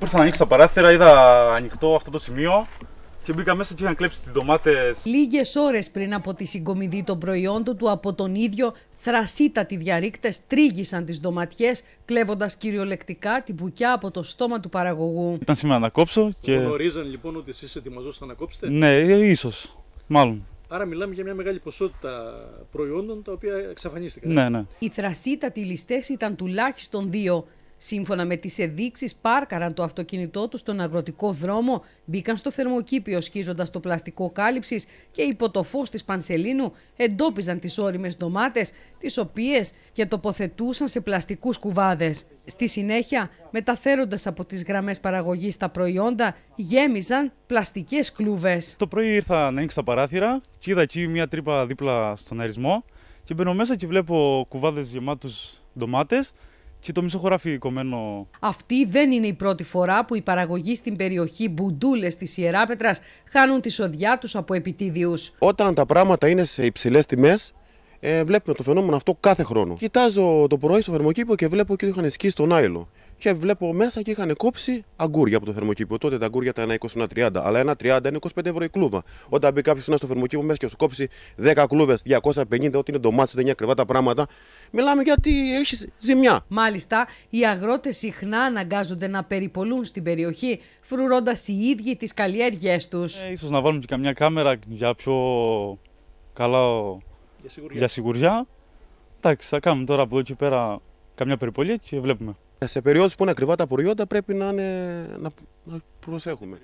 Ήρθα να ανοίξω τα παράθυρα, είδα ανοιχτό αυτό το σημείο και μπήκα μέσα και είχαν κλέψει τις ντομάτες. Λίγες ώρες πριν από τη συγκομιδή των προϊόντων του από τον ίδιο, θρασίτατοι διαρρήκτες τρίγησαν τις ντοματιές, κλέβοντας κυριολεκτικά την πουκιά από το στόμα του παραγωγού. Ήταν σήμερα να κόψω και. Γνωρίζαν λοιπόν ότι εσείς ετοιμαζόσασταν να κόψετε. Ναι, ε, ίσως. Μάλλον. Άρα μιλάμε για μια μεγάλη ποσότητα προϊόντων τα οποία εξαφανίστηκαν. Ναι, ναι. Οι θρασίτατοι ληστές ήταν τουλάχιστον δύο. Σύμφωνα με τις ενδείξεις, πάρκαραν το αυτοκίνητό τους στον αγροτικό δρόμο, μπήκαν στο θερμοκήπιο σχίζοντας το πλαστικό κάλυψης και υπό το φως της Πανσελίνου εντόπιζαν τις όριμες ντομάτες, τις οποίες και τοποθετούσαν σε πλαστικούς κουβάδες. Στη συνέχεια, μεταφέροντας από τις γραμμές παραγωγής τα προϊόντα, γέμιζαν πλαστικές κλούβες. Το πρωί ήρθα να ανοίξω τα παράθυρα και είδα εκεί μια τρύπα δίπλα στον αρισμό και μπαίνω μέσα και βλέπω κουβάδες γεμάτους ντομάτες και το μισό κομμένο. Αυτή δεν είναι η πρώτη φορά που οι παραγωγοί στην περιοχή Μπουντούλες της Ιεράπετρα χάνουν τη σοδιά τους από επιτίδιους. Όταν τα πράγματα είναι σε υψηλές τιμές, ε, βλέπουμε το φαινόμενο αυτό κάθε χρόνο. Κοιτάζω το πρωί στο θερμοκήπο και βλέπω ότι είχαν σκίσει τον άϊλο και βλέπω μέσα και είχαν κόψει αγκούρια από το θερμοκήπιο. Τότε τα αγκούρια ήταν 20 30, αλλά ένα 30 είναι 25 ευρώ η κλούβα. Όταν μπει κάποιος στο θερμοκήπιο μέσα και σου κόψει 10 κλούβε, 250, ό,τι είναι μάτι, δεν είναι ακριβά τα πράγματα, μιλάμε γιατί έχεις ζημιά. Μάλιστα, οι αγρότες συχνά αναγκάζονται να περιπολούν στην περιοχή, φρουρώντας οι ίδιοι τις καλλιέργειές τους. Ε, ίσως να βάλουμε και καμιά κάμερα για πιο καλά. Για σιγουριά. Για σιγουριά. Εντάξει, θα κάνουμε τώρα από εδώ και πέρα καμιά περιπολία και βλέπουμε. Σε περιόδους που είναι ακριβά τα προϊόντα πρέπει να, είναι, να, να προσέχουμε.